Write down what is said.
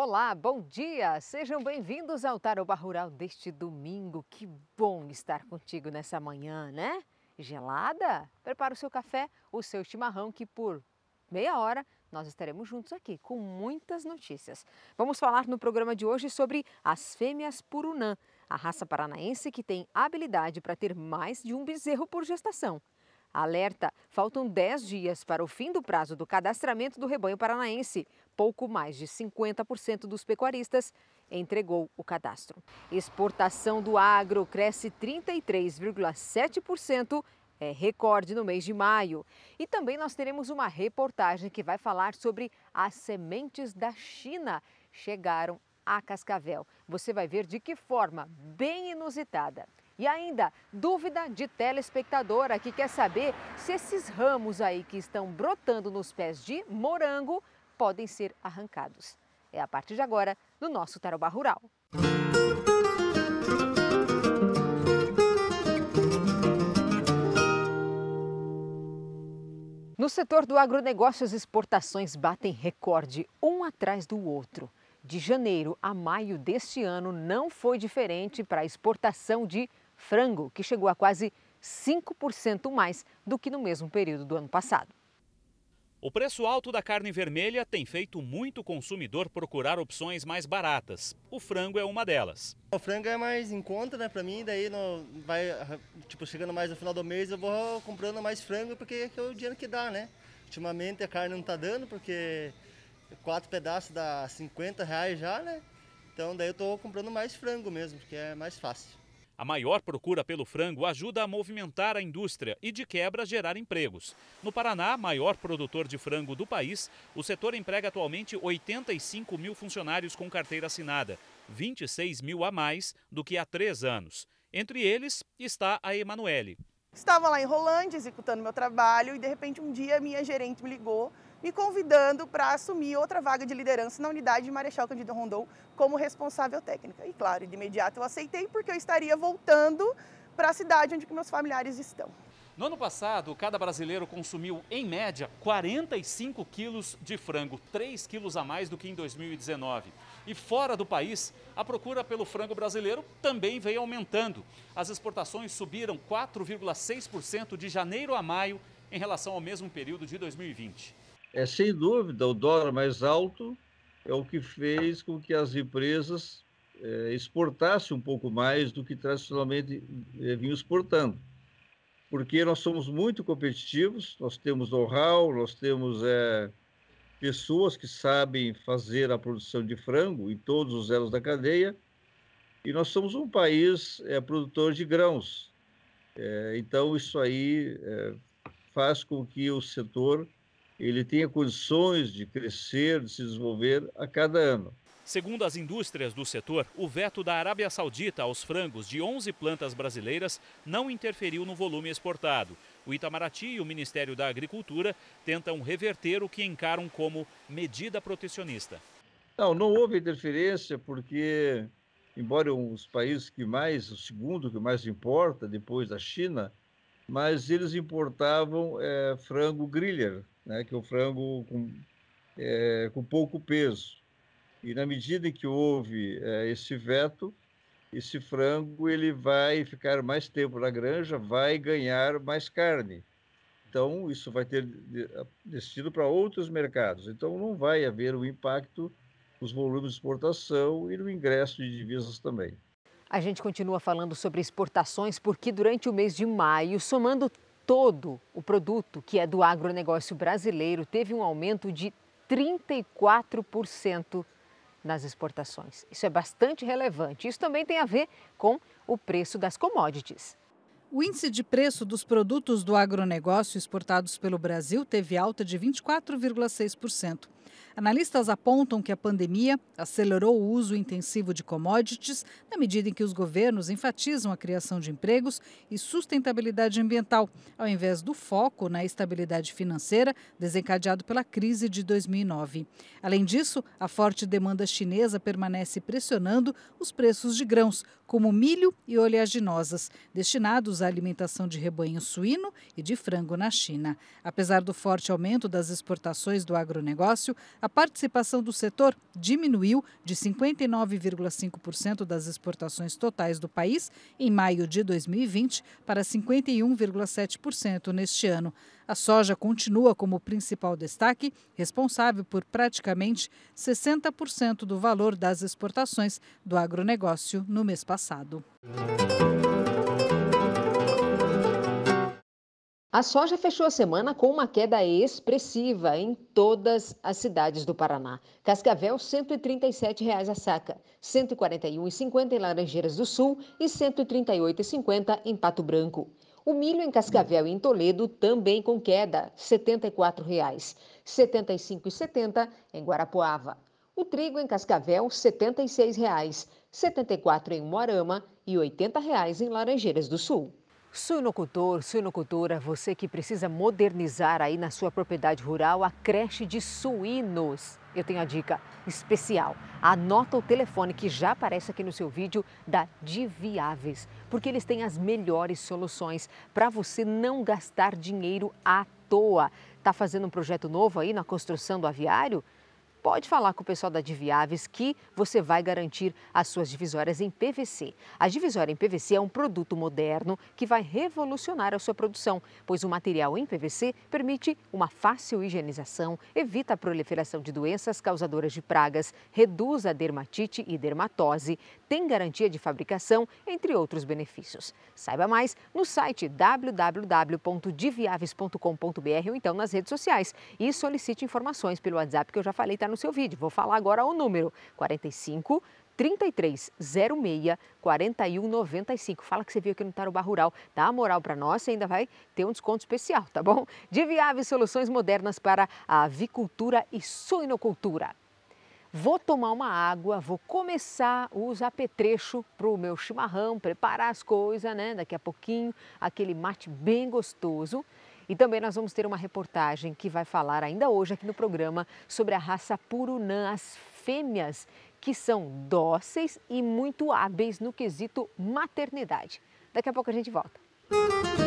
Olá, bom dia! Sejam bem-vindos ao Taroba Rural deste domingo. Que bom estar contigo nessa manhã, né? Gelada? Prepara o seu café, o seu chimarrão, que por meia hora nós estaremos juntos aqui com muitas notícias. Vamos falar no programa de hoje sobre as fêmeas purunã, a raça paranaense que tem habilidade para ter mais de um bezerro por gestação. Alerta: faltam 10 dias para o fim do prazo do cadastramento do rebanho paranaense. Pouco mais de 50% dos pecuaristas entregou o cadastro. Exportação do agro cresce 33,7%. É recorde no mês de maio. E também nós teremos uma reportagem que vai falar sobre as sementes da China chegaram a Cascavel. Você vai ver de que forma bem inusitada. E ainda, dúvida de telespectadora que quer saber se esses ramos aí que estão brotando nos pés de morango podem ser arrancados. É a partir de agora no nosso Tarobá Rural. No setor do agronegócio, as exportações batem recorde, um atrás do outro. De janeiro a maio deste ano não foi diferente para a exportação de frango, que chegou a quase 5% mais do que no mesmo período do ano passado. O preço alto da carne vermelha tem feito muito consumidor procurar opções mais baratas. O frango é uma delas. O frango é mais em conta, né, para mim, daí não vai, tipo, chegando mais no final do mês, eu vou comprando mais frango porque é, é o dinheiro que dá, né? Ultimamente a carne não tá dando porque quatro pedaços dá 50 reais já, né? Então daí eu tô comprando mais frango mesmo, porque é mais fácil. A maior procura pelo frango ajuda a movimentar a indústria e, de quebra, gerar empregos. No Paraná, maior produtor de frango do país, o setor emprega atualmente 85 mil funcionários com carteira assinada, 26 mil a mais do que há três anos. Entre eles está a Emanuele. Estava lá em Rolândia executando meu trabalho e, de repente, um dia minha gerente me ligou me convidando para assumir outra vaga de liderança na unidade de Marechal Cândido Rondon como responsável técnica. E claro, de imediato eu aceitei porque eu estaria voltando para a cidade onde meus familiares estão. No ano passado, cada brasileiro consumiu, em média, 45 quilos de frango, 3 quilos a mais do que em 2019. E fora do país, a procura pelo frango brasileiro também veio aumentando. As exportações subiram 4,6% de janeiro a maio em relação ao mesmo período de 2020. É sem dúvida o dólar mais alto é o que fez com que as empresas é, exportassem um pouco mais do que tradicionalmente é, vinham exportando, porque nós somos muito competitivos, nós temos know-how, nós temos é, pessoas que sabem fazer a produção de frango em todos os elos da cadeia, e nós somos um país é, produtor de grãos. É, então isso aí é, faz com que o setor ele tenha condições de crescer, de se desenvolver a cada ano. Segundo as indústrias do setor, o veto da Arábia Saudita aos frangos de 11 plantas brasileiras não interferiu no volume exportado. O Itamaraty e o Ministério da Agricultura tentam reverter o que encaram como medida protecionista. Não, não houve interferência porque, embora um dos países que mais, o segundo que mais importa depois da China, mas eles importavam é, frango griller, né, que é o frango com, é, com pouco peso. E na medida em que houve é, esse veto, esse frango ele vai ficar mais tempo na granja, vai ganhar mais carne. Então, isso vai ter destino para outros mercados. Então, não vai haver o um impacto nos volumes de exportação e no ingresso de divisas também. A gente continua falando sobre exportações porque durante o mês de maio, somando todo, o produto que é do agronegócio brasileiro teve um aumento de 34% nas exportações. Isso é bastante relevante. Isso também tem a ver com o preço das commodities. O índice de preço dos produtos do agronegócio exportados pelo Brasil teve alta de 24,6%. Analistas apontam que a pandemia acelerou o uso intensivo de commodities, na medida em que os governos enfatizam a criação de empregos e sustentabilidade ambiental, ao invés do foco na estabilidade financeira desencadeado pela crise de 2009. Além disso, a forte demanda chinesa permanece pressionando os preços de grãos, como milho e oleaginosas, destinados à alimentação de rebanho suíno e de frango na China. Apesar do forte aumento das exportações do agronegócio, a participação do setor diminuiu de 59,5% das exportações totais do país em maio de 2020 para 51,7% neste ano. A soja continua como principal destaque, responsável por praticamente 60% do valor das exportações do agronegócio no mês passado. A soja fechou a semana com uma queda expressiva em todas as cidades do Paraná. Cascavel, R$ 137,00 a saca, R$ 141,50 em Laranjeiras do Sul e R$ 138,50 em Pato Branco. O milho em Cascavel e em Toledo também com queda, R$ 74,00, 75,70 em Guarapuava. O trigo em Cascavel, R$ 76,00, 74 em Moarama e R$ 80,00 em Laranjeiras do Sul. Suinocultor, suinocultora, você que precisa modernizar aí na sua propriedade rural a creche de suínos. Eu tenho a dica especial. Anota o telefone que já aparece aqui no seu vídeo da Diviáveis, porque eles têm as melhores soluções para você não gastar dinheiro à toa. Tá fazendo um projeto novo aí na construção do aviário? pode falar com o pessoal da Diviaves que você vai garantir as suas divisórias em PVC. A divisória em PVC é um produto moderno que vai revolucionar a sua produção, pois o material em PVC permite uma fácil higienização, evita a proliferação de doenças causadoras de pragas, reduz a dermatite e dermatose, tem garantia de fabricação, entre outros benefícios. Saiba mais no site www.diviaves.com.br ou então nas redes sociais e solicite informações pelo WhatsApp que eu já falei, tá no seu vídeo. Vou falar agora o número: 45 3306 4195. Fala que você viu aqui no Tarubá Rural. Dá moral para nós e ainda vai ter um desconto especial, tá bom? de viáveis soluções modernas para a avicultura e suinocultura. Vou tomar uma água, vou começar os apetrecho para o meu chimarrão, preparar as coisas, né? Daqui a pouquinho, aquele mate bem gostoso. E também nós vamos ter uma reportagem que vai falar ainda hoje aqui no programa sobre a raça Purunã, as fêmeas, que são dóceis e muito hábeis no quesito maternidade. Daqui a pouco a gente volta.